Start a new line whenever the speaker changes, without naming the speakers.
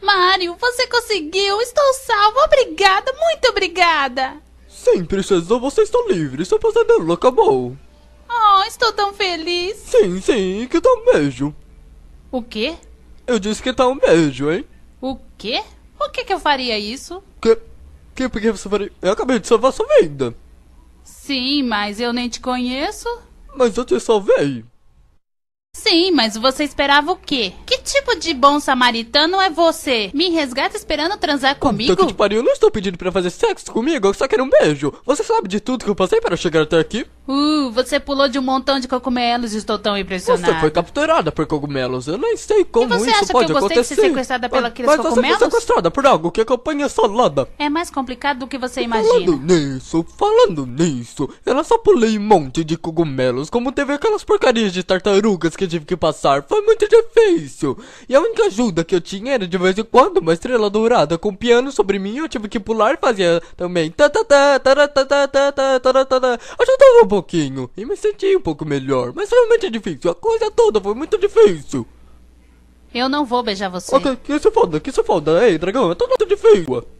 Mario, você conseguiu! Estou salvo! Obrigada, muito obrigada!
Sim, princesa, você está livre! Seu pesadelo acabou.
Oh, estou tão feliz.
Sim, sim, que tal um beijo? O quê? Eu disse que tal um beijo, hein?
O quê? Por que, que eu faria isso?
Que... Que, porque você faria... Eu acabei de salvar sua vida.
Sim, mas eu nem te conheço.
Mas eu te salvei.
Sim, mas você esperava o quê? Que tipo de bom samaritano é você? Me resgata esperando transar comigo? Tanto que
pariu, eu não estou pedindo para fazer sexo comigo, eu só quero um beijo. Você sabe de tudo que eu passei para chegar até aqui?
Uh, você pulou de um montão de cogumelos estou tão impressionado. Você foi
capturada por cogumelos. Eu nem sei como isso pode acontecer. E você acha que eu gostei acontecer. de ser sequestrada pelos mas, mas cogumelos? Mas você foi sequestrada por algo que acompanha salada.
É mais complicado do que você imagina. Falando
nisso, falando nisso, eu só pulei um monte de cogumelos, como teve aquelas porcarias de tartarugas que eu tive que passar. Foi muito difícil. E a única ajuda que eu tinha era de vez em quando uma estrela dourada com um piano sobre mim. Eu tive que pular e fazia também. Ajudava um pouquinho e me senti um pouco melhor, mas realmente é difícil. A coisa toda foi muito difícil.
Eu não vou beijar você. Ok,
que se foda, que se foda. Ei, dragão, é tudo difícil.